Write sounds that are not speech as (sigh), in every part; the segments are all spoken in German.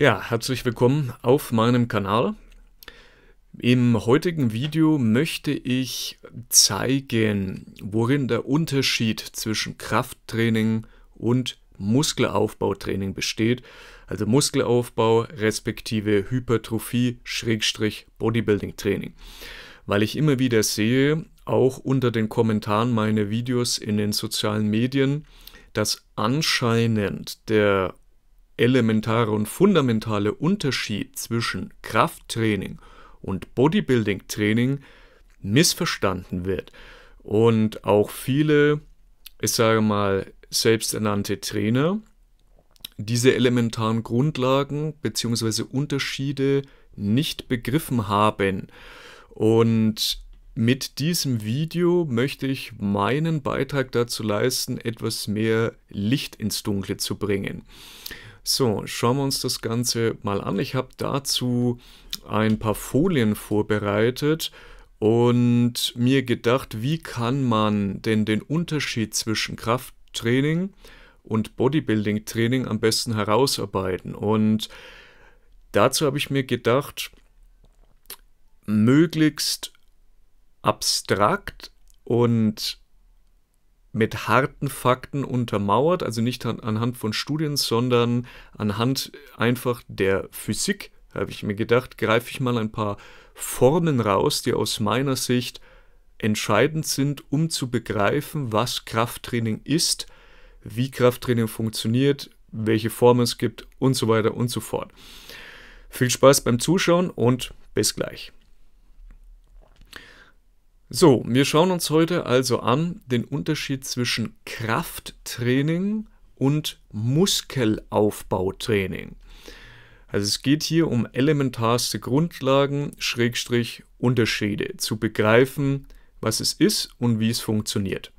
Ja, herzlich willkommen auf meinem Kanal. Im heutigen Video möchte ich zeigen, worin der Unterschied zwischen Krafttraining und Muskelaufbautraining besteht, also Muskelaufbau respektive Hypertrophie-Bodybuilding-Training, weil ich immer wieder sehe, auch unter den Kommentaren meiner Videos in den sozialen Medien, dass anscheinend der elementare und fundamentale Unterschied zwischen Krafttraining und Bodybuilding-Training missverstanden wird. Und auch viele, ich sage mal, selbsternannte Trainer diese elementaren Grundlagen bzw. Unterschiede nicht begriffen haben. Und mit diesem Video möchte ich meinen Beitrag dazu leisten, etwas mehr Licht ins Dunkle zu bringen. So, schauen wir uns das Ganze mal an. Ich habe dazu ein paar Folien vorbereitet und mir gedacht, wie kann man denn den Unterschied zwischen Krafttraining und Bodybuilding-Training am besten herausarbeiten. Und dazu habe ich mir gedacht, möglichst abstrakt und mit harten Fakten untermauert, also nicht an, anhand von Studien, sondern anhand einfach der Physik, habe ich mir gedacht, greife ich mal ein paar Formen raus, die aus meiner Sicht entscheidend sind, um zu begreifen, was Krafttraining ist, wie Krafttraining funktioniert, welche Formen es gibt und so weiter und so fort. Viel Spaß beim Zuschauen und bis gleich. So, wir schauen uns heute also an den Unterschied zwischen Krafttraining und Muskelaufbautraining. Also es geht hier um elementarste Grundlagen, Schrägstrich Unterschiede, zu begreifen, was es ist und wie es funktioniert.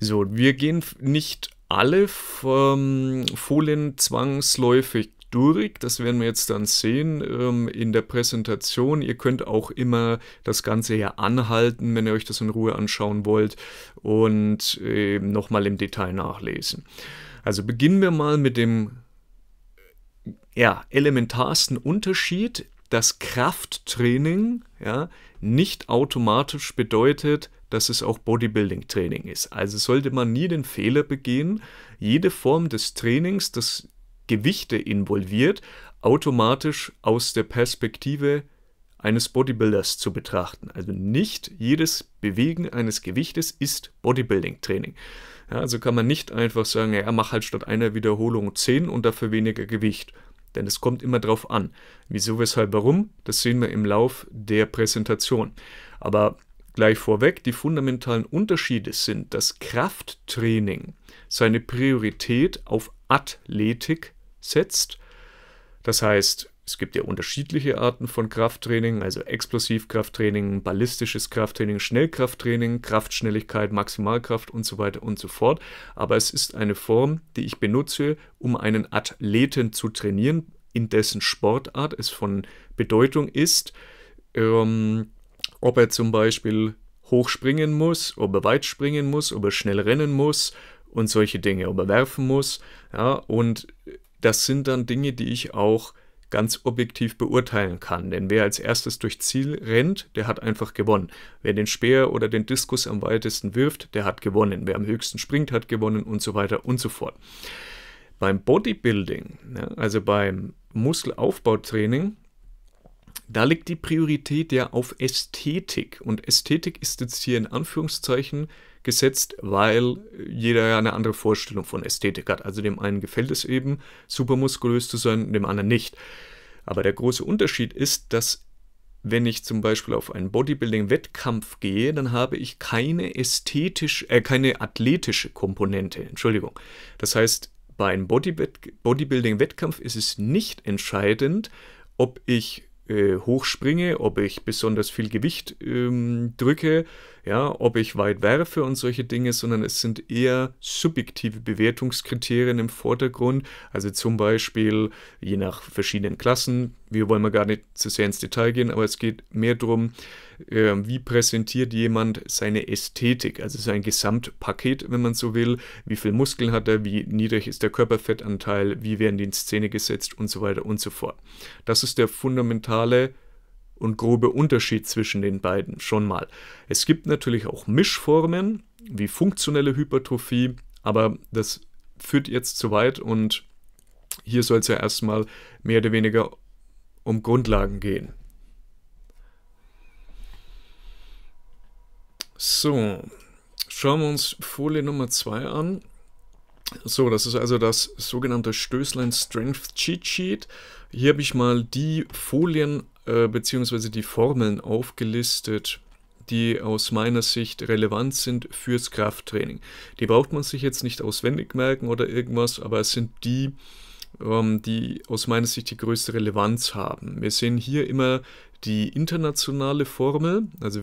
So, wir gehen nicht alle Folien zwangsläufig durch. Das werden wir jetzt dann sehen ähm, in der Präsentation. Ihr könnt auch immer das Ganze hier anhalten, wenn ihr euch das in Ruhe anschauen wollt und äh, nochmal im Detail nachlesen. Also beginnen wir mal mit dem ja, elementarsten Unterschied, dass Krafttraining ja, nicht automatisch bedeutet, dass es auch Bodybuilding-Training ist. Also sollte man nie den Fehler begehen, jede Form des Trainings, das Gewichte involviert, automatisch aus der Perspektive eines Bodybuilders zu betrachten. Also nicht jedes Bewegen eines Gewichtes ist Bodybuilding-Training. Ja, also kann man nicht einfach sagen, ja, mach halt statt einer Wiederholung 10 und dafür weniger Gewicht. Denn es kommt immer darauf an. Wieso, weshalb, warum, das sehen wir im Lauf der Präsentation. Aber gleich vorweg, die fundamentalen Unterschiede sind, dass Krafttraining seine Priorität auf Athletik setzt. Das heißt, es gibt ja unterschiedliche Arten von Krafttraining, also Explosivkrafttraining, ballistisches Krafttraining, Schnellkrafttraining, Kraftschnelligkeit, Maximalkraft und so weiter und so fort. Aber es ist eine Form, die ich benutze, um einen Athleten zu trainieren, in dessen Sportart es von Bedeutung ist, ähm, ob er zum Beispiel hoch springen muss, ob er weit springen muss, ob er schnell rennen muss und solche Dinge, ob er werfen muss. Ja, und das sind dann Dinge, die ich auch ganz objektiv beurteilen kann. Denn wer als erstes durch Ziel rennt, der hat einfach gewonnen. Wer den Speer oder den Diskus am weitesten wirft, der hat gewonnen. Wer am höchsten springt, hat gewonnen und so weiter und so fort. Beim Bodybuilding, also beim Muskelaufbautraining, da liegt die Priorität ja auf Ästhetik. Und Ästhetik ist jetzt hier in Anführungszeichen gesetzt, weil jeder ja eine andere Vorstellung von Ästhetik hat. Also dem einen gefällt es eben, supermuskulös zu sein, dem anderen nicht. Aber der große Unterschied ist, dass wenn ich zum Beispiel auf einen Bodybuilding-Wettkampf gehe, dann habe ich keine ästhetisch, äh, keine athletische Komponente. Entschuldigung. Das heißt, bei einem Bodybuilding-Wettkampf ist es nicht entscheidend, ob ich äh, hochspringe, ob ich besonders viel Gewicht ähm, drücke, ja, ob ich weit werfe und solche Dinge, sondern es sind eher subjektive Bewertungskriterien im Vordergrund. Also zum Beispiel je nach verschiedenen Klassen. Wir wollen mal gar nicht zu sehr ins Detail gehen, aber es geht mehr darum, äh, wie präsentiert jemand seine Ästhetik, also sein Gesamtpaket, wenn man so will. Wie viel Muskeln hat er, wie niedrig ist der Körperfettanteil, wie werden die in Szene gesetzt und so weiter und so fort. Das ist der fundamentale und grobe Unterschied zwischen den beiden schon mal. Es gibt natürlich auch Mischformen wie funktionelle Hypertrophie, aber das führt jetzt zu weit und hier soll es ja erstmal mehr oder weniger um Grundlagen gehen. So, schauen wir uns Folie Nummer 2 an. So, das ist also das sogenannte Stößlein Strength Cheat Sheet. Hier habe ich mal die Folien äh, beziehungsweise die Formeln aufgelistet, die aus meiner Sicht relevant sind fürs Krafttraining. Die braucht man sich jetzt nicht auswendig merken oder irgendwas, aber es sind die, ähm, die aus meiner Sicht die größte Relevanz haben. Wir sehen hier immer die internationale Formel, also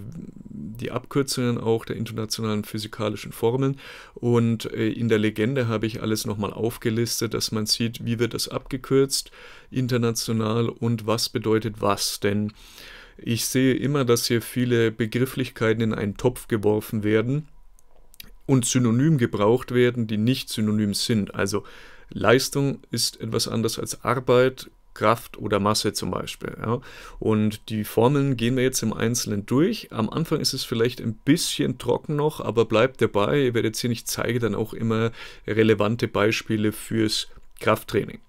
die Abkürzungen auch der internationalen physikalischen Formeln. Und äh, in der Legende habe ich alles nochmal aufgelistet, dass man sieht, wie wird das abgekürzt international und was bedeutet was. Denn ich sehe immer, dass hier viele Begrifflichkeiten in einen Topf geworfen werden und synonym gebraucht werden, die nicht synonym sind. Also Leistung ist etwas anders als Arbeit, Kraft oder Masse zum Beispiel. Ja. Und die Formeln gehen wir jetzt im Einzelnen durch. Am Anfang ist es vielleicht ein bisschen trocken noch, aber bleibt dabei. Ihr werdet sehen, ich zeige dann auch immer relevante Beispiele fürs Krafttraining.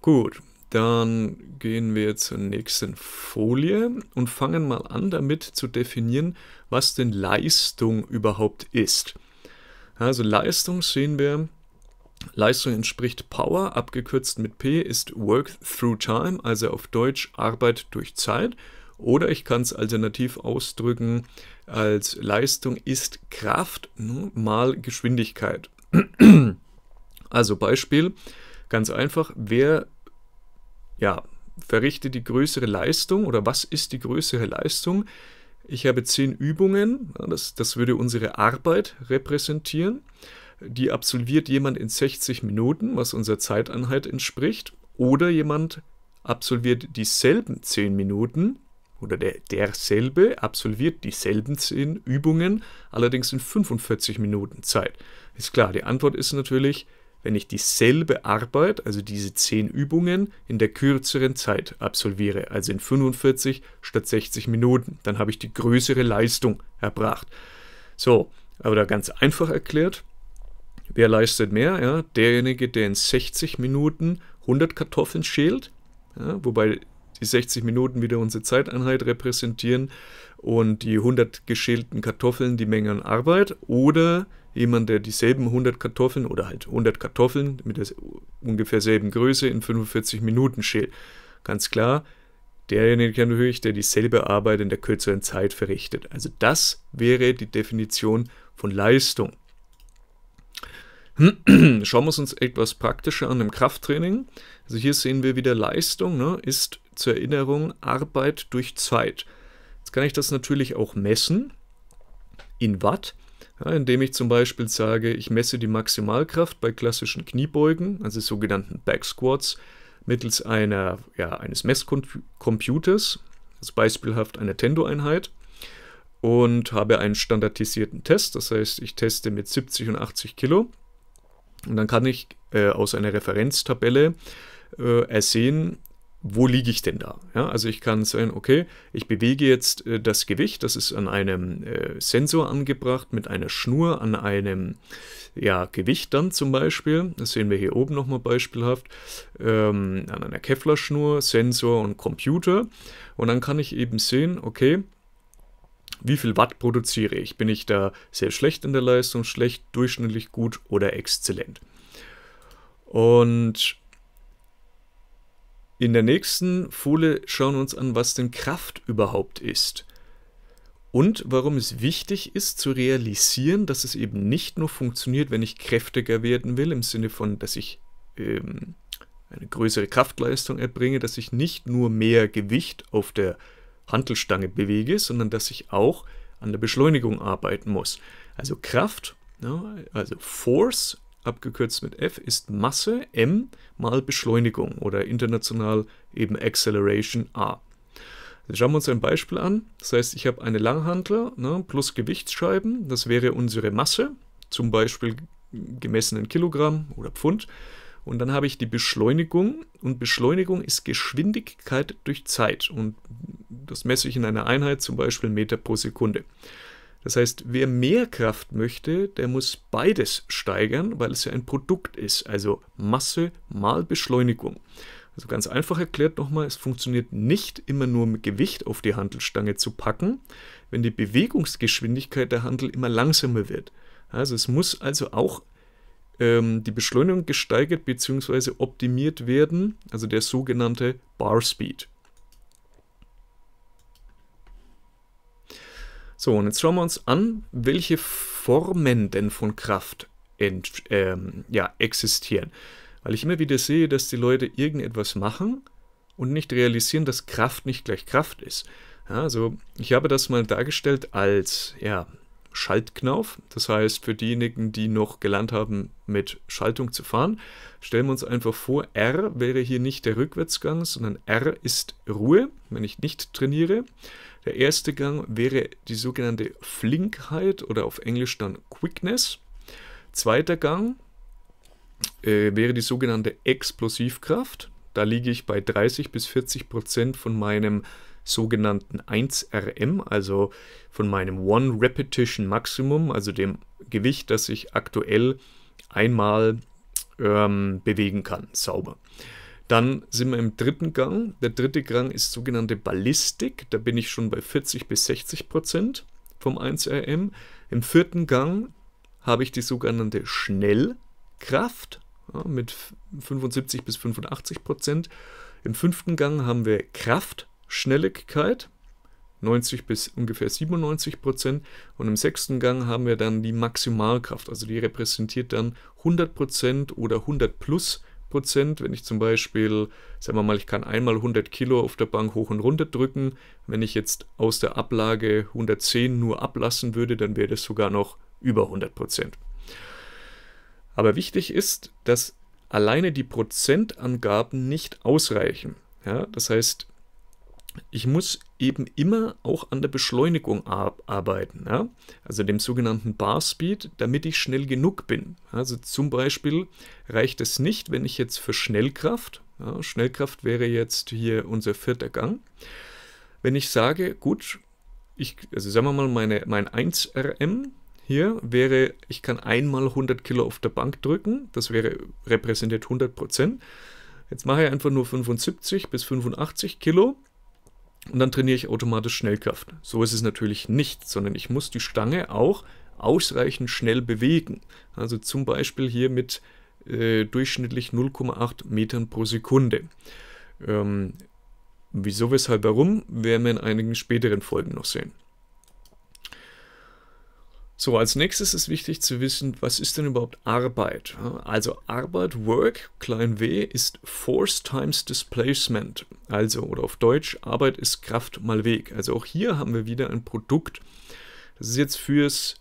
Gut, dann gehen wir zur nächsten Folie und fangen mal an damit zu definieren, was denn Leistung überhaupt ist. Also Leistung sehen wir Leistung entspricht Power, abgekürzt mit P, ist Work Through Time, also auf Deutsch Arbeit durch Zeit. Oder ich kann es alternativ ausdrücken als Leistung ist Kraft mal Geschwindigkeit. (clears throat) also Beispiel, ganz einfach, wer ja, verrichtet die größere Leistung oder was ist die größere Leistung? Ich habe zehn Übungen, das, das würde unsere Arbeit repräsentieren die absolviert jemand in 60 Minuten, was unserer Zeiteinheit entspricht, oder jemand absolviert dieselben 10 Minuten oder der, derselbe absolviert dieselben 10 Übungen, allerdings in 45 Minuten Zeit. Ist klar, die Antwort ist natürlich, wenn ich dieselbe Arbeit, also diese 10 Übungen, in der kürzeren Zeit absolviere, also in 45 statt 60 Minuten, dann habe ich die größere Leistung erbracht. So, aber da ganz einfach erklärt, Wer leistet mehr? Ja, derjenige, der in 60 Minuten 100 Kartoffeln schält, ja, wobei die 60 Minuten wieder unsere Zeiteinheit repräsentieren und die 100 geschälten Kartoffeln die Menge an Arbeit oder jemand, der dieselben 100 Kartoffeln oder halt 100 Kartoffeln mit der ungefähr selben Größe in 45 Minuten schält. Ganz klar, derjenige natürlich, der dieselbe Arbeit in der kürzeren Zeit verrichtet. Also das wäre die Definition von Leistung. (clears throat) Schauen wir uns etwas praktischer an im Krafttraining. Also hier sehen wir wieder Leistung, ne? ist zur Erinnerung Arbeit durch Zeit. Jetzt kann ich das natürlich auch messen in Watt, ja, indem ich zum Beispiel sage, ich messe die Maximalkraft bei klassischen Kniebeugen, also sogenannten Backsquats, mittels einer, ja, eines Messcomputers, also beispielhaft einer Tendo-Einheit und habe einen standardisierten Test. Das heißt, ich teste mit 70 und 80 Kilo und dann kann ich äh, aus einer Referenztabelle äh, ersehen, wo liege ich denn da? Ja, also ich kann sagen, okay, ich bewege jetzt äh, das Gewicht, das ist an einem äh, Sensor angebracht, mit einer Schnur, an einem ja, Gewicht dann zum Beispiel. Das sehen wir hier oben nochmal beispielhaft, ähm, an einer Kevlar-Schnur, Sensor und Computer. Und dann kann ich eben sehen, okay, wie viel Watt produziere ich? Bin ich da sehr schlecht in der Leistung, schlecht, durchschnittlich gut oder exzellent? Und in der nächsten Folie schauen wir uns an, was denn Kraft überhaupt ist. Und warum es wichtig ist zu realisieren, dass es eben nicht nur funktioniert, wenn ich kräftiger werden will, im Sinne von, dass ich ähm, eine größere Kraftleistung erbringe, dass ich nicht nur mehr Gewicht auf der Hantelstange bewege, sondern dass ich auch an der Beschleunigung arbeiten muss. Also Kraft, ne, also Force, abgekürzt mit F, ist Masse M mal Beschleunigung oder international eben Acceleration A. Also schauen wir uns ein Beispiel an. Das heißt, ich habe eine Langhantel ne, plus Gewichtsscheiben. Das wäre unsere Masse, zum Beispiel gemessenen Kilogramm oder Pfund. Und dann habe ich die Beschleunigung und Beschleunigung ist Geschwindigkeit durch Zeit. Und das messe ich in einer Einheit, zum Beispiel Meter pro Sekunde. Das heißt, wer mehr Kraft möchte, der muss beides steigern, weil es ja ein Produkt ist, also Masse mal Beschleunigung. Also ganz einfach erklärt nochmal, es funktioniert nicht immer nur mit Gewicht auf die Handelstange zu packen, wenn die Bewegungsgeschwindigkeit der Handel immer langsamer wird. Also es muss also auch ähm, die Beschleunigung gesteigert bzw. optimiert werden, also der sogenannte Bar Speed. So, und jetzt schauen wir uns an, welche Formen denn von Kraft ent, ähm, ja, existieren. Weil ich immer wieder sehe, dass die Leute irgendetwas machen und nicht realisieren, dass Kraft nicht gleich Kraft ist. Ja, also ich habe das mal dargestellt als ja, Schaltknauf. Das heißt, für diejenigen, die noch gelernt haben, mit Schaltung zu fahren, stellen wir uns einfach vor, R wäre hier nicht der Rückwärtsgang, sondern R ist Ruhe, wenn ich nicht trainiere. Der erste Gang wäre die sogenannte Flinkheit oder auf Englisch dann Quickness. Zweiter Gang äh, wäre die sogenannte Explosivkraft. Da liege ich bei 30 bis 40 Prozent von meinem sogenannten 1RM, also von meinem One Repetition Maximum, also dem Gewicht, das ich aktuell einmal ähm, bewegen kann, sauber. Dann sind wir im dritten Gang. Der dritte Gang ist sogenannte Ballistik. Da bin ich schon bei 40 bis 60 Prozent vom 1RM. Im vierten Gang habe ich die sogenannte Schnellkraft ja, mit 75 bis 85 Prozent. Im fünften Gang haben wir Kraftschnelligkeit. 90 bis ungefähr 97 Prozent. Und im sechsten Gang haben wir dann die Maximalkraft, also die repräsentiert dann 100 Prozent oder 100 plus Prozent. Wenn ich zum Beispiel, sagen wir mal, ich kann einmal 100 Kilo auf der Bank hoch und runter drücken. Wenn ich jetzt aus der Ablage 110 nur ablassen würde, dann wäre das sogar noch über 100 Prozent. Aber wichtig ist, dass alleine die Prozentangaben nicht ausreichen. Ja, das heißt, ich muss eben immer auch an der Beschleunigung arbeiten, ja? also dem sogenannten Bar Speed, damit ich schnell genug bin. Also zum Beispiel reicht es nicht, wenn ich jetzt für Schnellkraft, ja, Schnellkraft wäre jetzt hier unser vierter Gang, wenn ich sage, gut, ich, also sagen wir mal, meine, mein 1RM hier wäre, ich kann einmal 100 Kilo auf der Bank drücken, das wäre repräsentiert 100 Prozent. Jetzt mache ich einfach nur 75 bis 85 Kilo und dann trainiere ich automatisch Schnellkraft. So ist es natürlich nicht, sondern ich muss die Stange auch ausreichend schnell bewegen. Also zum Beispiel hier mit äh, durchschnittlich 0,8 Metern pro Sekunde. Ähm, wieso, weshalb, warum, werden wir in einigen späteren Folgen noch sehen. So, als nächstes ist wichtig zu wissen, was ist denn überhaupt Arbeit? Also Arbeit, Work, klein w, ist Force times Displacement. Also, oder auf Deutsch, Arbeit ist Kraft mal Weg. Also auch hier haben wir wieder ein Produkt. Das ist jetzt fürs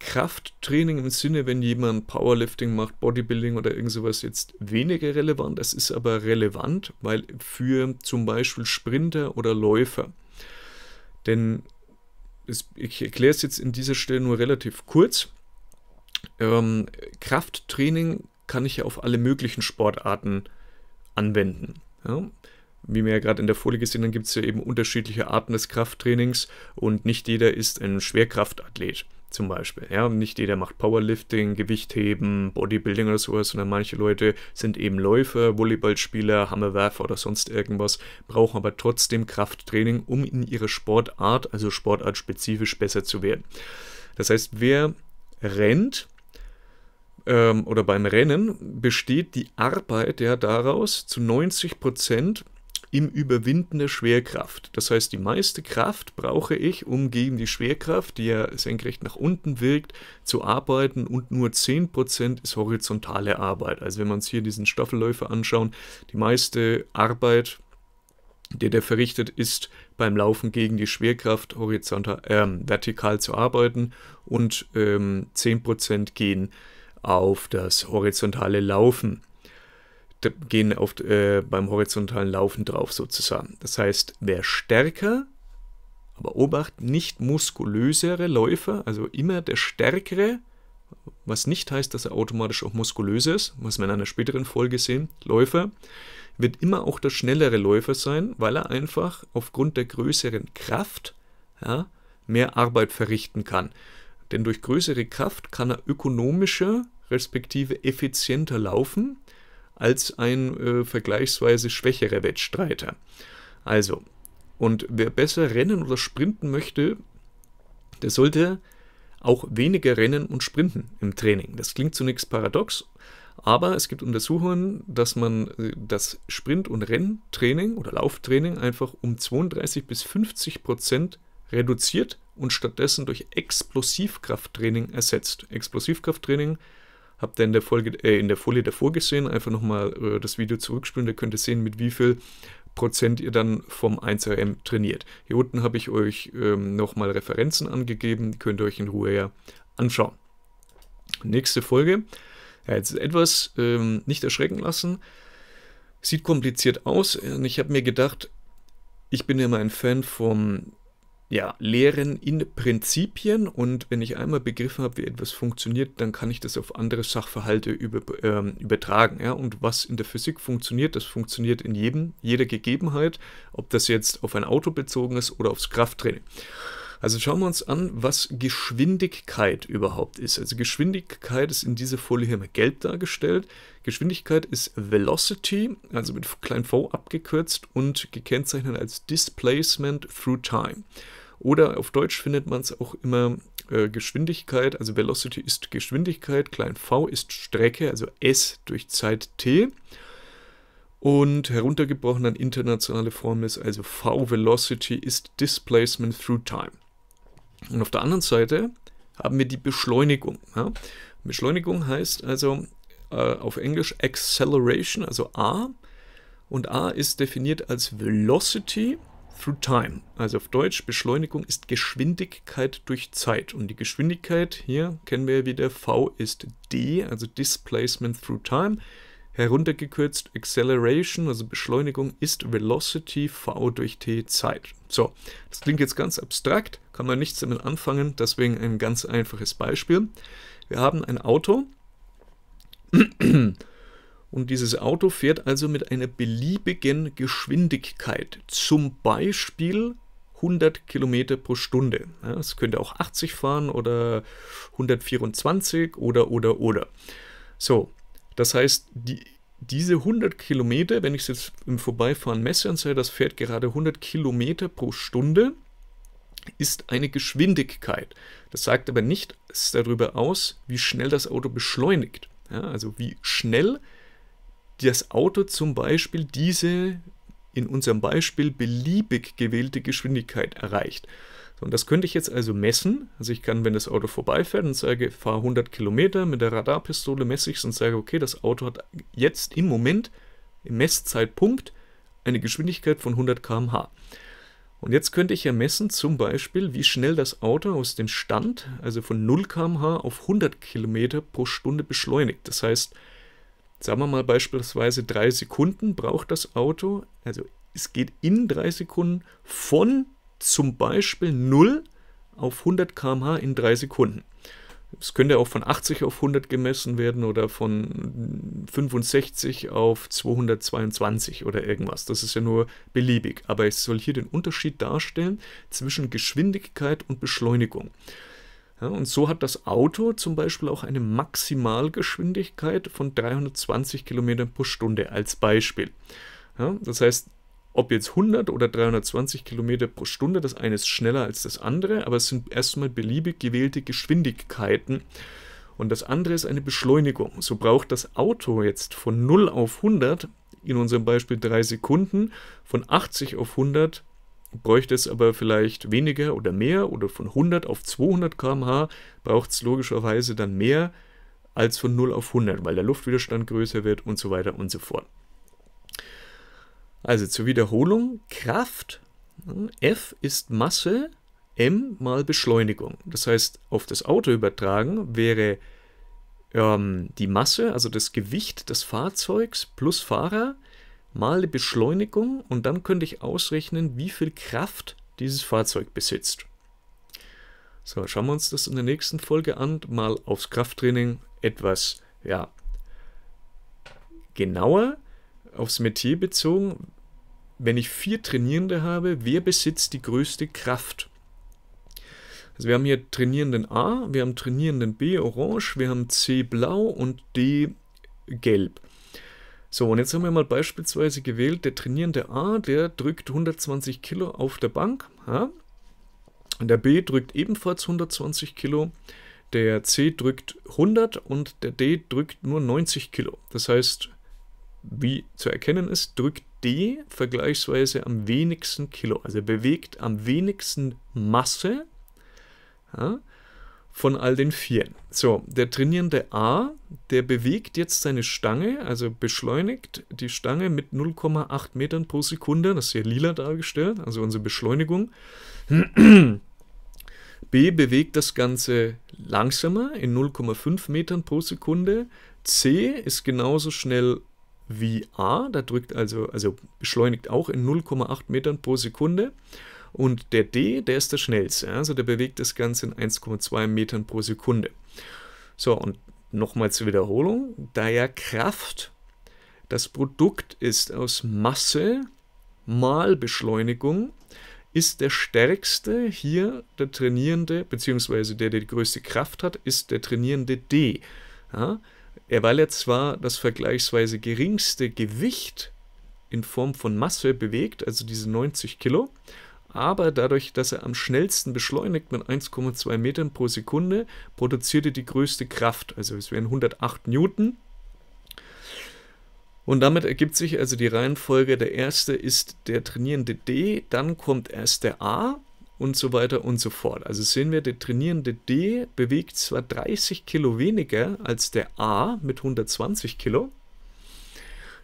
Krafttraining im Sinne, wenn jemand Powerlifting macht, Bodybuilding oder irgend sowas jetzt weniger relevant. Das ist aber relevant, weil für zum Beispiel Sprinter oder Läufer. Denn ich erkläre es jetzt in dieser Stelle nur relativ kurz. Ähm, Krafttraining kann ich ja auf alle möglichen Sportarten anwenden. Ja? Wie wir ja gerade in der Folie gesehen haben, gibt es ja eben unterschiedliche Arten des Krafttrainings und nicht jeder ist ein Schwerkraftathlet zum Beispiel. Ja, nicht jeder macht Powerlifting, Gewichtheben, Bodybuilding oder sowas, sondern manche Leute sind eben Läufer, Volleyballspieler, Hammerwerfer oder sonst irgendwas, brauchen aber trotzdem Krafttraining, um in ihrer Sportart, also Sportart spezifisch besser zu werden. Das heißt, wer rennt, ähm, oder beim Rennen besteht die Arbeit ja daraus, zu 90 Prozent im Überwinden der Schwerkraft. Das heißt, die meiste Kraft brauche ich, um gegen die Schwerkraft, die ja senkrecht nach unten wirkt, zu arbeiten und nur 10% ist horizontale Arbeit. Also wenn wir uns hier diesen Staffelläufer anschauen, die meiste Arbeit, die der verrichtet, ist beim Laufen gegen die Schwerkraft horizontal, äh, vertikal zu arbeiten und ähm, 10% gehen auf das horizontale Laufen gehen auf, äh, beim horizontalen Laufen drauf sozusagen. Das heißt, wer stärker, aber Obacht, nicht muskulösere Läufer, also immer der stärkere, was nicht heißt, dass er automatisch auch muskulös ist, was wir in einer späteren Folge sehen, Läufer, wird immer auch der schnellere Läufer sein, weil er einfach aufgrund der größeren Kraft ja, mehr Arbeit verrichten kann. Denn durch größere Kraft kann er ökonomischer respektive effizienter laufen als ein äh, vergleichsweise schwächerer Wettstreiter. Also, und wer besser rennen oder sprinten möchte, der sollte auch weniger rennen und sprinten im Training. Das klingt zunächst paradox, aber es gibt Untersuchungen, dass man äh, das Sprint- und Renntraining oder Lauftraining einfach um 32 bis 50 Prozent reduziert und stattdessen durch Explosivkrafttraining ersetzt. Explosivkrafttraining Habt ihr in der, Folge, äh, in der Folie davor gesehen, einfach nochmal äh, das Video zurückspielen, da könnt ihr sehen, mit wie viel Prozent ihr dann vom 1RM trainiert. Hier unten habe ich euch ähm, nochmal Referenzen angegeben, könnt ihr euch in Ruhe ja anschauen. Nächste Folge. Ja, jetzt etwas ähm, nicht erschrecken lassen. Sieht kompliziert aus. Ich habe mir gedacht, ich bin ja mal ein Fan vom ja, Lehren in Prinzipien und wenn ich einmal begriffen habe, wie etwas funktioniert, dann kann ich das auf andere Sachverhalte über, ähm, übertragen. Ja? Und was in der Physik funktioniert, das funktioniert in jedem, jeder Gegebenheit, ob das jetzt auf ein Auto bezogen ist oder aufs Krafttraining. Also schauen wir uns an, was Geschwindigkeit überhaupt ist. Also Geschwindigkeit ist in dieser Folie hier mal gelb dargestellt. Geschwindigkeit ist Velocity, also mit klein v abgekürzt und gekennzeichnet als Displacement through Time. Oder auf Deutsch findet man es auch immer äh, Geschwindigkeit, also Velocity ist Geschwindigkeit, klein v ist Strecke, also s durch Zeit t. Und heruntergebrochen an internationale Formel ist also V-Velocity ist Displacement through Time. Und auf der anderen Seite haben wir die Beschleunigung. Ja? Beschleunigung heißt also äh, auf Englisch Acceleration, also A. Und A ist definiert als Velocity through time. Also auf Deutsch, Beschleunigung ist Geschwindigkeit durch Zeit. Und die Geschwindigkeit hier kennen wir ja wieder. V ist D, also Displacement through time heruntergekürzt Acceleration, also Beschleunigung, ist Velocity V durch T Zeit. So, das klingt jetzt ganz abstrakt, kann man nichts damit anfangen, deswegen ein ganz einfaches Beispiel. Wir haben ein Auto (clears throat) und dieses Auto fährt also mit einer beliebigen Geschwindigkeit, zum Beispiel 100 Kilometer pro Stunde. Es ja, könnte auch 80 fahren oder 124 oder oder oder. So, das heißt, die, diese 100 Kilometer, wenn ich es jetzt im Vorbeifahren messe und sage, das fährt gerade 100 Kilometer pro Stunde, ist eine Geschwindigkeit. Das sagt aber nicht darüber aus, wie schnell das Auto beschleunigt. Ja, also wie schnell das Auto zum Beispiel diese in unserem Beispiel beliebig gewählte Geschwindigkeit erreicht. So, und das könnte ich jetzt also messen. Also ich kann, wenn das Auto vorbeifährt und sage, fahre 100 Kilometer mit der Radarpistole, messe ich es und sage, okay, das Auto hat jetzt im Moment, im Messzeitpunkt, eine Geschwindigkeit von 100 km/h. Und jetzt könnte ich ja messen, zum Beispiel, wie schnell das Auto aus dem Stand, also von 0 km/h auf 100 km pro Stunde beschleunigt. Das heißt, sagen wir mal beispielsweise drei Sekunden braucht das Auto, also es geht in drei Sekunden von zum Beispiel 0 auf 100 km/h in 3 Sekunden. Es könnte auch von 80 auf 100 gemessen werden oder von 65 auf 222 oder irgendwas. Das ist ja nur beliebig. Aber es soll hier den Unterschied darstellen zwischen Geschwindigkeit und Beschleunigung. Ja, und so hat das Auto zum Beispiel auch eine Maximalgeschwindigkeit von 320 km pro Stunde als Beispiel. Ja, das heißt, ob jetzt 100 oder 320 km pro Stunde, das eine ist schneller als das andere, aber es sind erstmal beliebig gewählte Geschwindigkeiten. Und das andere ist eine Beschleunigung. So braucht das Auto jetzt von 0 auf 100, in unserem Beispiel 3 Sekunden, von 80 auf 100 bräuchte es aber vielleicht weniger oder mehr oder von 100 auf 200 km/h braucht es logischerweise dann mehr als von 0 auf 100, weil der Luftwiderstand größer wird und so weiter und so fort. Also zur Wiederholung, Kraft, hm, F ist Masse, M mal Beschleunigung. Das heißt, auf das Auto übertragen wäre ähm, die Masse, also das Gewicht des Fahrzeugs plus Fahrer mal die Beschleunigung und dann könnte ich ausrechnen, wie viel Kraft dieses Fahrzeug besitzt. So, schauen wir uns das in der nächsten Folge an, mal aufs Krafttraining etwas, ja, genauer aufs Metier bezogen, wenn ich vier Trainierende habe, wer besitzt die größte Kraft? Also wir haben hier Trainierenden A, wir haben Trainierenden B orange, wir haben C blau und D gelb. So, und jetzt haben wir mal beispielsweise gewählt, der Trainierende A, der drückt 120 Kilo auf der Bank. Ja? Der B drückt ebenfalls 120 Kilo, der C drückt 100 und der D drückt nur 90 Kilo. Das heißt, wie zu erkennen ist, drückt D vergleichsweise am wenigsten Kilo, also bewegt am wenigsten Masse ja, von all den Vieren. So, der trainierende A, der bewegt jetzt seine Stange, also beschleunigt die Stange mit 0,8 Metern pro Sekunde, das ist hier lila dargestellt, also unsere Beschleunigung. B bewegt das Ganze langsamer in 0,5 Metern pro Sekunde. C ist genauso schnell VR, da drückt also, also beschleunigt auch in 0,8 Metern pro Sekunde. Und der D, der ist der schnellste, also der bewegt das Ganze in 1,2 Metern pro Sekunde. So, und nochmal zur Wiederholung, da ja Kraft das Produkt ist aus Masse mal Beschleunigung, ist der stärkste hier der trainierende, beziehungsweise der, der die größte Kraft hat, ist der trainierende D. Ja? weil er zwar das vergleichsweise geringste Gewicht in Form von Masse bewegt, also diese 90 Kilo, aber dadurch, dass er am schnellsten beschleunigt mit 1,2 Metern pro Sekunde, produzierte die größte Kraft, also es wären 108 Newton. Und damit ergibt sich also die Reihenfolge, der erste ist der trainierende D, dann kommt erst der A, und so weiter und so fort. Also sehen wir, der trainierende D bewegt zwar 30 Kilo weniger als der A mit 120 Kilo,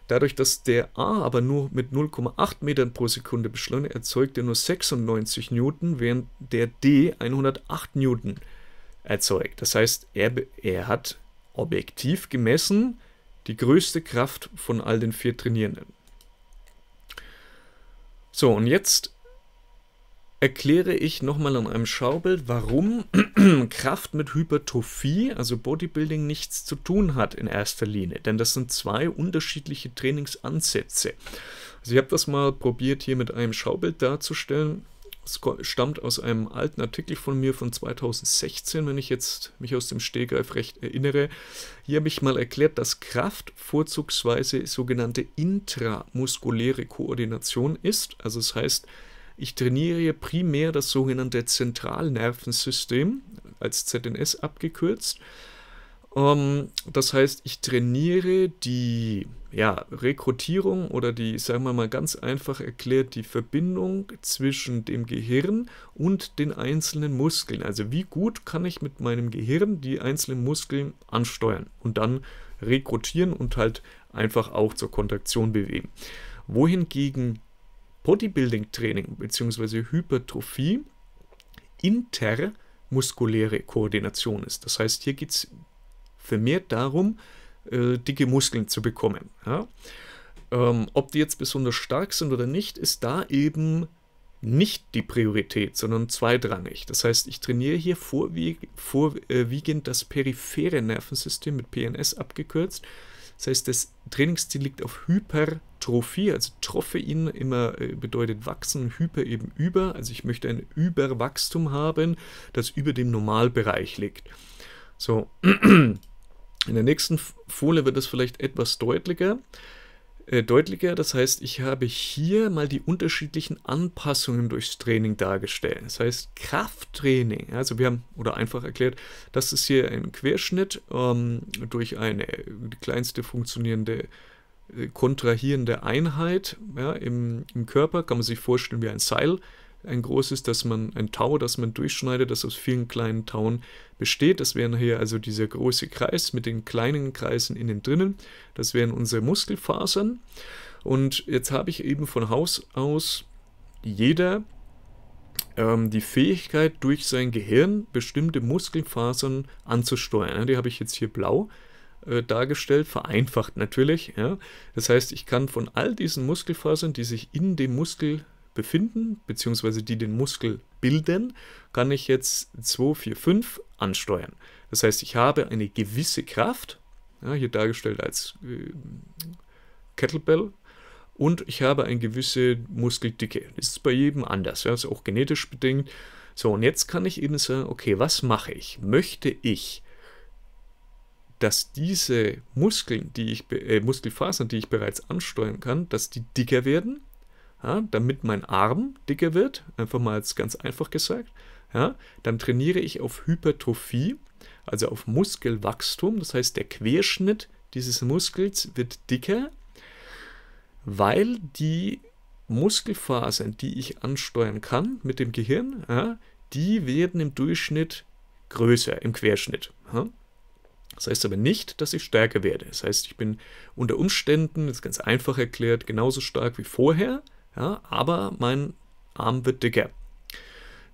Dadurch, dass der A aber nur mit 0,8 Metern pro Sekunde beschleunigt, erzeugt er nur 96 Newton, während der D 108 Newton erzeugt. Das heißt, er, er hat objektiv gemessen die größte Kraft von all den vier Trainierenden. So, und jetzt erkläre ich nochmal an einem Schaubild, warum (clears throat) Kraft mit Hypertrophie, also Bodybuilding, nichts zu tun hat in erster Linie. Denn das sind zwei unterschiedliche Trainingsansätze. Also ich habe das mal probiert hier mit einem Schaubild darzustellen. Es stammt aus einem alten Artikel von mir von 2016, wenn ich jetzt mich aus dem Stehgreif recht erinnere. Hier habe ich mal erklärt, dass Kraft vorzugsweise sogenannte intramuskuläre Koordination ist. Also es das heißt, ich trainiere primär das sogenannte Zentralnervensystem, als ZNS abgekürzt. Um, ähm, das heißt, ich trainiere die ja, Rekrutierung oder die, sagen wir mal ganz einfach erklärt, die Verbindung zwischen dem Gehirn und den einzelnen Muskeln. Also wie gut kann ich mit meinem Gehirn die einzelnen Muskeln ansteuern und dann rekrutieren und halt einfach auch zur Kontraktion bewegen. Wohingegen Bodybuilding-Training bzw. Hypertrophie intermuskuläre Koordination ist. Das heißt, hier geht es vermehrt darum, äh, dicke Muskeln zu bekommen. Ja? Ähm, ob die jetzt besonders stark sind oder nicht, ist da eben nicht die Priorität, sondern zweitrangig. Das heißt, ich trainiere hier vorwiegend äh, das periphere Nervensystem mit PNS abgekürzt das heißt, das Trainingsziel liegt auf Hypertrophie, also Trophäin immer äh, bedeutet wachsen, Hyper eben über. Also ich möchte ein Überwachstum haben, das über dem Normalbereich liegt. So, (clears throat) in der nächsten Folie wird das vielleicht etwas deutlicher. Äh, deutlicher. Das heißt, ich habe hier mal die unterschiedlichen Anpassungen durchs Training dargestellt. Das heißt, Krafttraining, also wir haben, oder einfach erklärt, das ist hier ein Querschnitt ähm, durch eine kleinste funktionierende äh, kontrahierende Einheit ja, im, im Körper. Kann man sich vorstellen wie ein Seil. Ein großes, dass man ein Tau, das man durchschneidet, das aus vielen kleinen Tauen besteht. Das wären hier also dieser große Kreis mit den kleinen Kreisen innen drinnen. Das wären unsere Muskelfasern. Und jetzt habe ich eben von Haus aus jeder ähm, die Fähigkeit, durch sein Gehirn bestimmte Muskelfasern anzusteuern. Die habe ich jetzt hier blau äh, dargestellt, vereinfacht natürlich. Ja. Das heißt, ich kann von all diesen Muskelfasern, die sich in dem Muskel befinden, beziehungsweise die den Muskel bilden, kann ich jetzt 2, 4, 5 ansteuern. Das heißt, ich habe eine gewisse Kraft, ja, hier dargestellt als äh, Kettlebell, und ich habe eine gewisse Muskeldicke. Das ist bei jedem anders, ja, also auch genetisch bedingt. So, und jetzt kann ich eben sagen, okay, was mache ich? Möchte ich, dass diese Muskeln, die ich, äh, Muskelfasern, die ich bereits ansteuern kann, dass die dicker werden? ja, damit mein Arm dicker wird, einfach mal jetzt ganz einfach gesagt, ja, dann trainiere ich auf Hypertrophie, also auf Muskelwachstum. Das heißt, der Querschnitt dieses Muskels wird dicker, weil die Muskelfasern, die ich ansteuern kann mit dem Gehirn, ja, die werden im Durchschnitt größer, im Querschnitt. Ja. Das heißt aber nicht, dass ich stärker werde. Das heißt, ich bin unter Umständen, das ist ganz einfach erklärt, genauso stark wie vorher, ja, aber mein Arm wird dicker.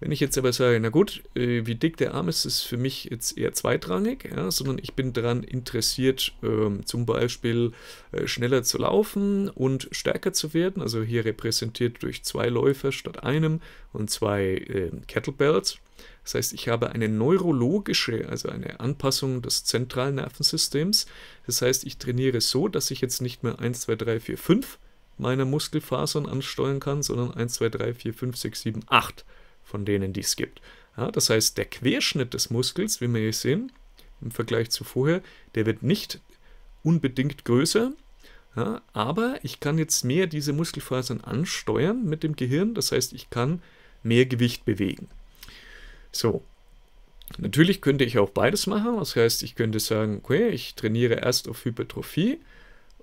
Wenn ich jetzt aber sage, na gut, äh, wie dick der Arm ist, ist für mich jetzt eher zweitrangig, ja, sondern ich bin daran interessiert, ähm, zum Beispiel äh, schneller zu laufen und stärker zu werden. Also hier repräsentiert durch zwei Läufer statt einem und zwei äh, Kettlebells. Das heißt, ich habe eine neurologische, also eine Anpassung des zentralen Nervensystems. Das heißt, ich trainiere so, dass ich jetzt nicht mehr 1, 2, 3, 4, 5 meine Muskelfasern ansteuern kann, sondern 1, 2, 3, 4, 5, 6, 7, 8 von denen, die es gibt. Ja, das heißt, der Querschnitt des Muskels, wie wir hier sehen, im Vergleich zu vorher, der wird nicht unbedingt größer, ja, aber ich kann jetzt mehr diese Muskelfasern ansteuern mit dem Gehirn, das heißt, ich kann mehr Gewicht bewegen. So, natürlich könnte ich auch beides machen, das heißt, ich könnte sagen, okay, ich trainiere erst auf Hypertrophie,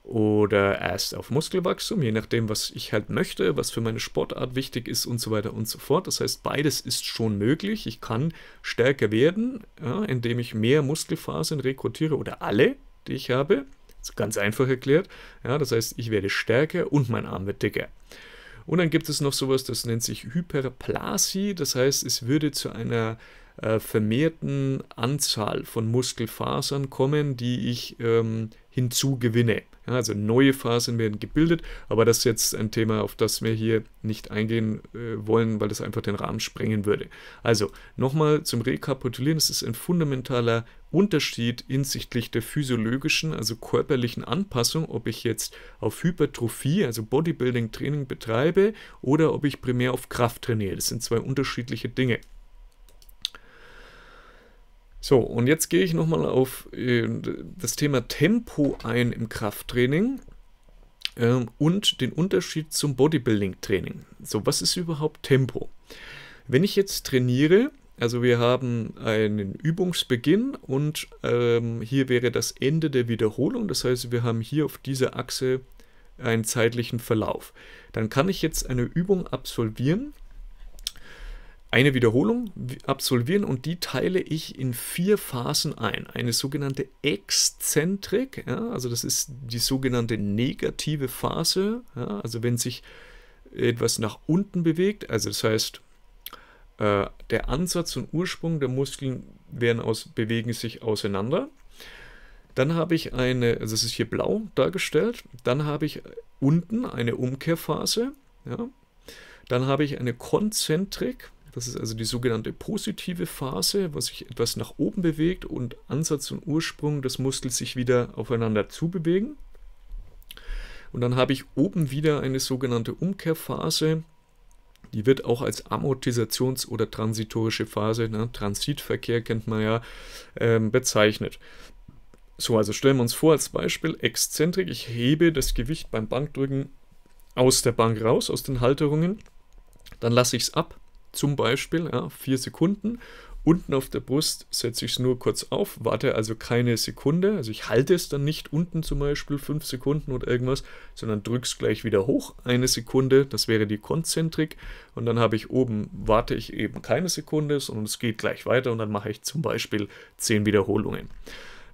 oder erst auf Muskelwachstum, je nachdem, was ich halt möchte, was für meine Sportart wichtig ist und so weiter und so fort. Das heißt, beides ist schon möglich. Ich kann stärker werden, ja, indem ich mehr Muskelfasern rekrutiere oder alle, die ich habe. Ganz einfach erklärt. Ja, das heißt, ich werde stärker und mein Arm wird dicker. Und dann gibt es noch sowas, das nennt sich Hyperplasie. Das heißt, es würde zu einer äh, vermehrten Anzahl von Muskelfasern kommen, die ich ähm, hinzugewinne. Ja, also neue Phasen werden gebildet, aber das ist jetzt ein Thema, auf das wir hier nicht eingehen äh, wollen, weil das einfach den Rahmen sprengen würde. Also nochmal zum Rekapitulieren, es ist ein fundamentaler Unterschied hinsichtlich der physiologischen, also körperlichen Anpassung, ob ich jetzt auf Hypertrophie, also Bodybuilding-Training betreibe oder ob ich primär auf Kraft trainiere. Das sind zwei unterschiedliche Dinge. So, und jetzt gehe ich nochmal auf äh, das Thema Tempo ein im Krafttraining ähm, und den Unterschied zum Bodybuilding-Training. So, was ist überhaupt Tempo? Wenn ich jetzt trainiere, also wir haben einen Übungsbeginn und ähm, hier wäre das Ende der Wiederholung. Das heißt, wir haben hier auf dieser Achse einen zeitlichen Verlauf. Dann kann ich jetzt eine Übung absolvieren eine Wiederholung absolvieren und die teile ich in vier Phasen ein. Eine sogenannte Exzentrik, ja, also das ist die sogenannte negative Phase, ja, also wenn sich etwas nach unten bewegt, also das heißt, äh, der Ansatz und Ursprung der Muskeln werden aus, bewegen sich auseinander. Dann habe ich eine, also das ist hier blau dargestellt, dann habe ich unten eine Umkehrphase, ja. dann habe ich eine Konzentrik, das ist also die sogenannte positive Phase, wo sich etwas nach oben bewegt und Ansatz und Ursprung des Muskels sich wieder aufeinander zubewegen. Und dann habe ich oben wieder eine sogenannte Umkehrphase. Die wird auch als Amortisations- oder transitorische Phase, ne, Transitverkehr kennt man ja, äh, bezeichnet. So, also stellen wir uns vor als Beispiel Exzentrik. Ich hebe das Gewicht beim Bankdrücken aus der Bank raus, aus den Halterungen. Dann lasse ich es ab, zum Beispiel ja, vier Sekunden. Unten auf der Brust setze ich es nur kurz auf, warte also keine Sekunde. Also ich halte es dann nicht unten zum Beispiel fünf Sekunden oder irgendwas, sondern drücke es gleich wieder hoch, eine Sekunde. Das wäre die Konzentrik. Und dann habe ich oben, warte ich eben keine Sekunde, sondern es geht gleich weiter und dann mache ich zum Beispiel zehn Wiederholungen.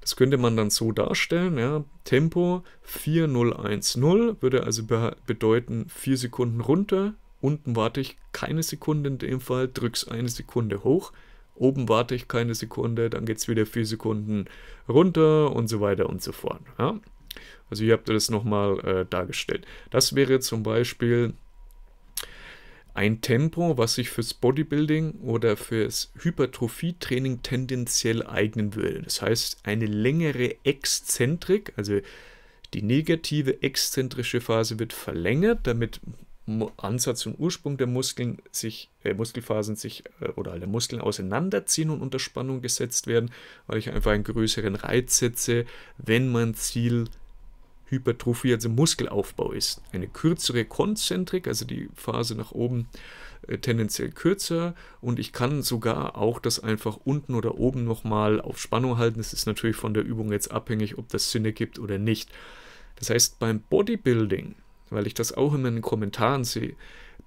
Das könnte man dann so darstellen, ja, Tempo 4010 würde also bedeuten 4 Sekunden runter, Unten warte ich keine Sekunde in dem Fall, drück's eine Sekunde hoch. Oben warte ich keine Sekunde, dann geht es wieder vier Sekunden runter und so weiter und so fort. Ja? Also hier habt ihr das nochmal äh, dargestellt. Das wäre zum Beispiel ein Tempo, was sich fürs Bodybuilding oder fürs Hypertrophietraining tendenziell eignen würde. Das heißt, eine längere Exzentrik, also die negative exzentrische Phase wird verlängert, damit Ansatz und Ursprung der Muskeln sich, äh, Muskelfasern sich äh, oder alle Muskeln auseinanderziehen und unter Spannung gesetzt werden, weil ich einfach einen größeren Reiz setze, wenn mein Ziel Hypertrophie, also Muskelaufbau ist. Eine kürzere Konzentrik, also die Phase nach oben äh, tendenziell kürzer und ich kann sogar auch das einfach unten oder oben nochmal auf Spannung halten. Das ist natürlich von der Übung jetzt abhängig, ob das Sinn ergibt oder nicht. Das heißt, beim Bodybuilding weil ich das auch in meinen Kommentaren sehe.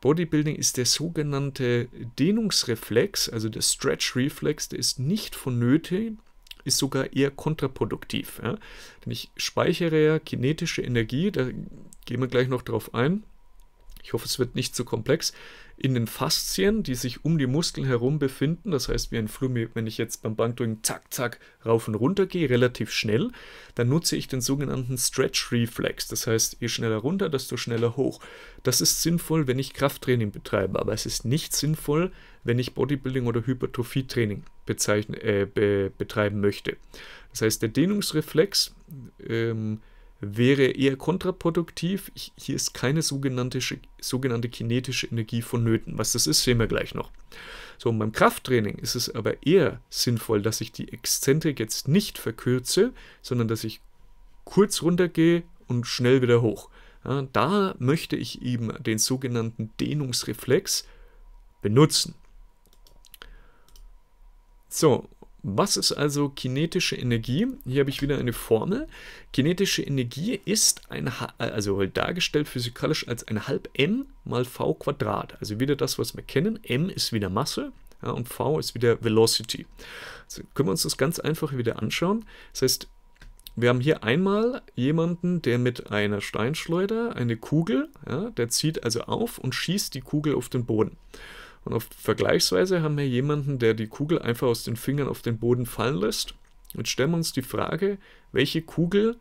Bodybuilding ist der sogenannte Dehnungsreflex, also der Stretch-Reflex, der ist nicht vonnöten, ist sogar eher kontraproduktiv. Ja? Denn ich speichere ja kinetische Energie, da gehen wir gleich noch drauf ein, ich hoffe, es wird nicht zu komplex, in den Faszien, die sich um die Muskeln herum befinden. Das heißt, wie ein Flummi, wenn ich jetzt beim Bankdrücken zack, zack, rauf und runter gehe, relativ schnell, dann nutze ich den sogenannten Stretch Reflex. Das heißt, je schneller runter, desto schneller hoch. Das ist sinnvoll, wenn ich Krafttraining betreibe, aber es ist nicht sinnvoll, wenn ich Bodybuilding oder Hypertrophie-Training äh, be betreiben möchte. Das heißt, der Dehnungsreflex ähm, wäre eher kontraproduktiv. Hier ist keine sogenannte, sogenannte kinetische Energie vonnöten. Was das ist, sehen wir gleich noch. So, beim Krafttraining ist es aber eher sinnvoll, dass ich die Exzentrik jetzt nicht verkürze, sondern dass ich kurz runtergehe und schnell wieder hoch. Ja, da möchte ich eben den sogenannten Dehnungsreflex benutzen. So, was ist also kinetische Energie? Hier habe ich wieder eine Formel. Kinetische Energie ist ein, äh, also halt dargestellt physikalisch als ein halb m mal v Quadrat. Also wieder das, was wir kennen. m ist wieder Masse ja, und v ist wieder Velocity. Also können wir uns das ganz einfach wieder anschauen. Das heißt, wir haben hier einmal jemanden, der mit einer Steinschleuder eine Kugel, ja, der zieht also auf und schießt die Kugel auf den Boden. Und auf vergleichsweise haben wir jemanden, der die Kugel einfach aus den Fingern auf den Boden fallen lässt. Jetzt stellen wir uns die Frage, welche Kugel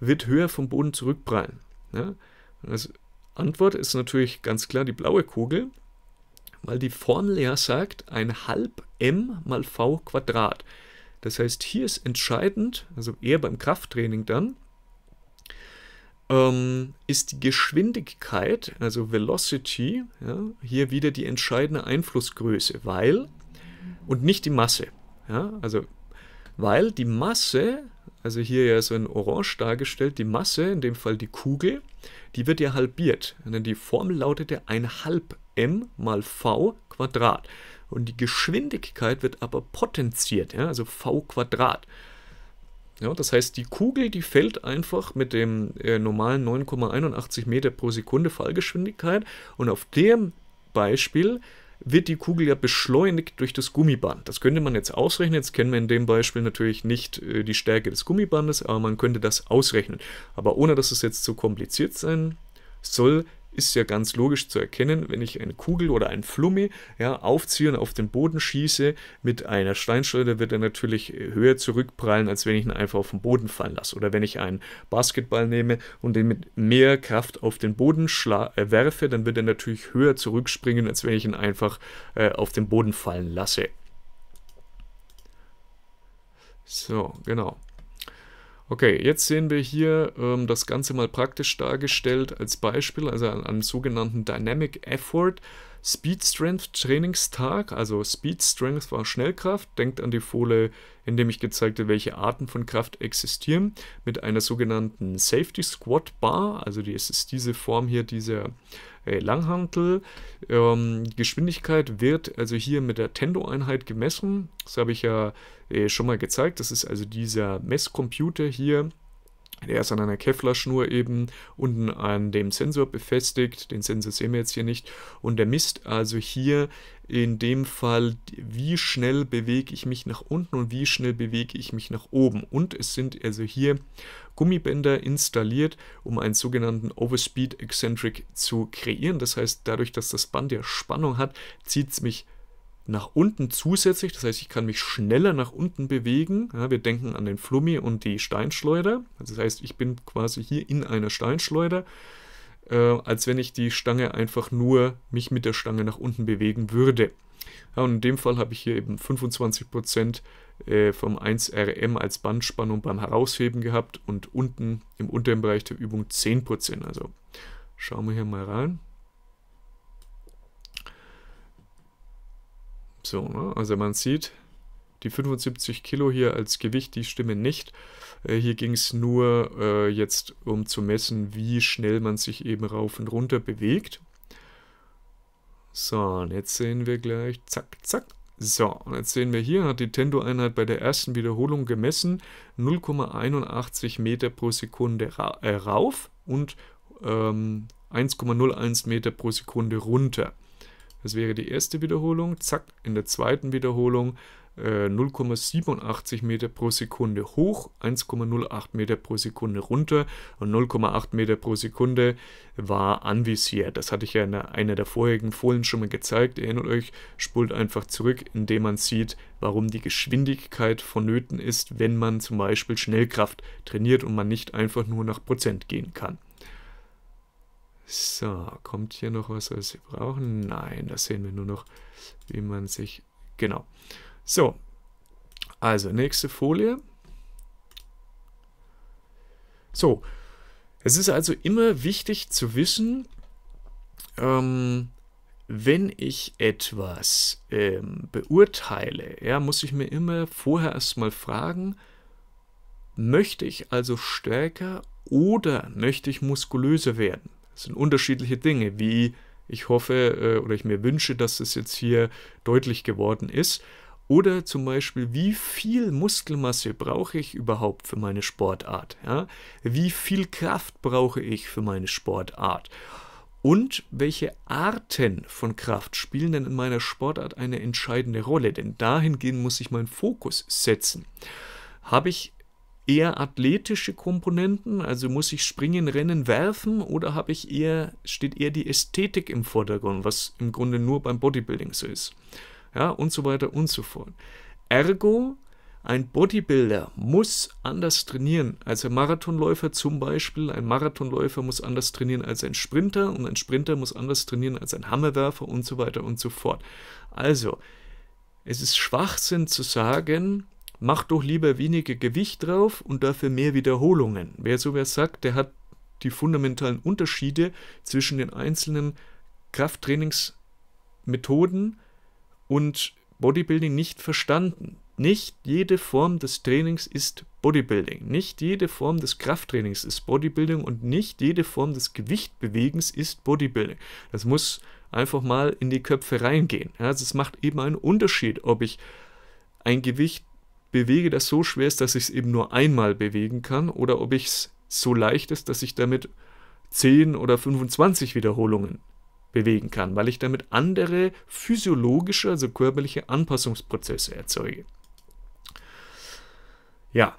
wird höher vom Boden zurückprallen? Ja? Also Antwort ist natürlich ganz klar die blaue Kugel, weil die Formel ja sagt, ein halb m mal v Quadrat. Das heißt, hier ist entscheidend, also eher beim Krafttraining dann, ähm, ist die Geschwindigkeit, also Velocity, ja, hier wieder die entscheidende Einflussgröße, weil, und nicht die Masse. Ja, also, weil die Masse, also hier ja so in Orange dargestellt, die Masse, in dem Fall die Kugel, die wird ja halbiert. Und die Formel lautete ja 1,5 m mal v Quadrat. Und die Geschwindigkeit wird aber potenziert, ja, also v Quadrat. Ja, das heißt, die Kugel, die fällt einfach mit dem äh, normalen 9,81 Meter pro Sekunde Fallgeschwindigkeit und auf dem Beispiel wird die Kugel ja beschleunigt durch das Gummiband. Das könnte man jetzt ausrechnen. Jetzt kennen wir in dem Beispiel natürlich nicht äh, die Stärke des Gummibandes, aber man könnte das ausrechnen. Aber ohne dass es jetzt zu kompliziert sein soll, ist ja ganz logisch zu erkennen, wenn ich eine Kugel oder ein Flummi ja, aufziehe und auf den Boden schieße mit einer Steinschleuder, wird er natürlich äh, höher zurückprallen, als wenn ich ihn einfach auf den Boden fallen lasse. Oder wenn ich einen Basketball nehme und den mit mehr Kraft auf den Boden äh, werfe, dann wird er natürlich höher zurückspringen, als wenn ich ihn einfach äh, auf den Boden fallen lasse. So, genau. Okay, jetzt sehen wir hier ähm, das Ganze mal praktisch dargestellt als Beispiel, also an einem sogenannten Dynamic Effort Speed Strength Trainingstag. Also Speed Strength war Schnellkraft. Denkt an die Folie, in dem ich gezeigt habe, welche Arten von Kraft existieren, mit einer sogenannten Safety Squat Bar. Also die, es ist diese Form hier dieser äh, Langhantel. Ähm, Geschwindigkeit wird also hier mit der Tendo-Einheit gemessen. Das habe ich ja äh, schon mal gezeigt. Das ist also dieser Messcomputer hier. Der ist an einer Kevlar-Schnur eben unten an dem Sensor befestigt. Den Sensor sehen wir jetzt hier nicht. Und der misst also hier in dem Fall, wie schnell bewege ich mich nach unten und wie schnell bewege ich mich nach oben. Und es sind also hier Gummibänder installiert, um einen sogenannten Overspeed Eccentric zu kreieren. Das heißt, dadurch, dass das Band ja Spannung hat, zieht es mich nach unten zusätzlich. Das heißt, ich kann mich schneller nach unten bewegen. Ja, wir denken an den Flummi und die Steinschleuder. Also das heißt, ich bin quasi hier in einer Steinschleuder, äh, als wenn ich die Stange einfach nur mich mit der Stange nach unten bewegen würde. Ja, und in dem Fall habe ich hier eben 25% Prozent. Äh, vom 1RM als Bandspannung beim Herausheben gehabt und unten im unteren Bereich der Übung 10%. Also schauen wir hier mal rein. So, ne? also man sieht, die 75 Kilo hier als Gewicht, die stimmen nicht. Äh, hier ging es nur äh, jetzt um zu messen, wie schnell man sich eben rauf und runter bewegt. So, und jetzt sehen wir gleich, zack, zack. So, und jetzt sehen wir hier, hat die Tendo-Einheit bei der ersten Wiederholung gemessen 0,81 Meter pro Sekunde ra äh, rauf und ähm, 1,01 Meter pro Sekunde runter. Das wäre die erste Wiederholung. Zack, in der zweiten Wiederholung 0,87 äh, Meter pro Sekunde hoch, 1,08 Meter pro Sekunde runter und 0,8 Meter pro Sekunde war anvisiert. Das hatte ich ja in einer der vorherigen Folien schon mal gezeigt. Erinnert euch, spult einfach zurück, indem man sieht, warum die Geschwindigkeit vonnöten ist, wenn man zum Beispiel Schnellkraft trainiert und man nicht einfach nur nach Prozent gehen kann. So, kommt hier noch was, was wir brauchen? Nein, da sehen wir nur noch, wie man sich... Genau. So, also nächste Folie. So, es ist also immer wichtig zu wissen, ähm, wenn ich etwas ähm, beurteile, ja, muss ich mir immer vorher erstmal fragen, möchte ich also stärker oder möchte ich muskulöser werden? Das sind unterschiedliche Dinge, wie ich hoffe äh, oder ich mir wünsche, dass es das jetzt hier deutlich geworden ist. Oder zum Beispiel, wie viel Muskelmasse brauche ich überhaupt für meine Sportart? Ja? Wie viel Kraft brauche ich für meine Sportart? Und welche Arten von Kraft spielen denn in meiner Sportart eine entscheidende Rolle? Denn dahingehend muss ich meinen Fokus setzen. Habe ich eher athletische Komponenten, also muss ich springen, rennen, werfen oder habe ich eher steht eher die Ästhetik im Vordergrund, was im Grunde nur beim Bodybuilding so ist ja, und so weiter und so fort. Ergo, ein Bodybuilder muss anders trainieren als ein Marathonläufer zum Beispiel. Ein Marathonläufer muss anders trainieren als ein Sprinter und ein Sprinter muss anders trainieren als ein Hammerwerfer und so weiter und so fort. Also, es ist Schwachsinn zu sagen, mach doch lieber weniger Gewicht drauf und dafür mehr Wiederholungen. Wer so sowas sagt, der hat die fundamentalen Unterschiede zwischen den einzelnen Krafttrainingsmethoden und Bodybuilding nicht verstanden. Nicht jede Form des Trainings ist Bodybuilding. Nicht jede Form des Krafttrainings ist Bodybuilding und nicht jede Form des Gewichtbewegens ist Bodybuilding. Das muss einfach mal in die Köpfe reingehen. Also es macht eben einen Unterschied, ob ich ein Gewicht bewege, das so schwer ist, dass ich es eben nur einmal bewegen kann oder ob ich es so leicht ist, dass ich damit 10 oder 25 Wiederholungen bewegen kann, weil ich damit andere physiologische, also körperliche Anpassungsprozesse erzeuge. Ja,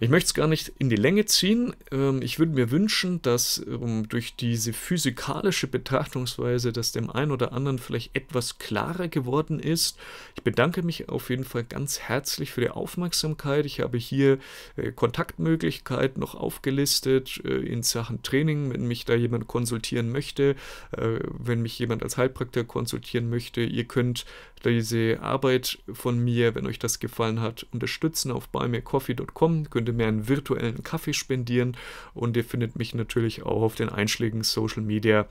ich möchte es gar nicht in die Länge ziehen. Ähm, ich würde mir wünschen, dass ähm, durch diese physikalische Betrachtungsweise das dem einen oder anderen vielleicht etwas klarer geworden ist. Ich bedanke mich auf jeden Fall ganz herzlich für die Aufmerksamkeit. Ich habe hier äh, Kontaktmöglichkeiten noch aufgelistet äh, in Sachen Training, wenn mich da jemand konsultieren möchte, äh, wenn mich jemand als Heilpraktiker konsultieren möchte. Ihr könnt diese Arbeit von mir, wenn euch das gefallen hat, unterstützen auf buymeacoffee.com. Könnt ihr mir einen virtuellen Kaffee spendieren und ihr findet mich natürlich auch auf den einschlägigen Social Media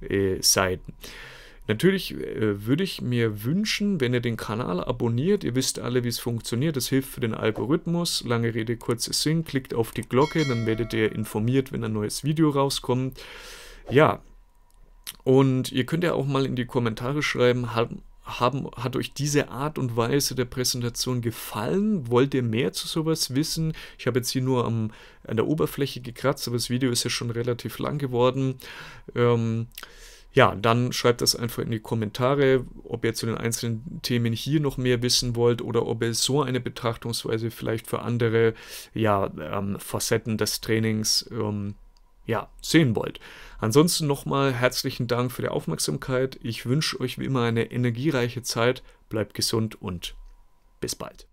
äh, Seiten. Natürlich äh, würde ich mir wünschen, wenn ihr den Kanal abonniert, ihr wisst alle, wie es funktioniert, das hilft für den Algorithmus. Lange Rede, kurzer Sinn, klickt auf die Glocke, dann werdet ihr informiert, wenn ein neues Video rauskommt. Ja, und ihr könnt ja auch mal in die Kommentare schreiben, haben, haben, hat euch diese Art und Weise der Präsentation gefallen? Wollt ihr mehr zu sowas wissen? Ich habe jetzt hier nur am, an der Oberfläche gekratzt, aber das Video ist ja schon relativ lang geworden. Ähm, ja, dann schreibt das einfach in die Kommentare, ob ihr zu den einzelnen Themen hier noch mehr wissen wollt oder ob ihr so eine Betrachtungsweise vielleicht für andere ja, ähm, Facetten des Trainings ähm, ja, sehen wollt. Ansonsten nochmal herzlichen Dank für die Aufmerksamkeit. Ich wünsche euch wie immer eine energiereiche Zeit. Bleibt gesund und bis bald.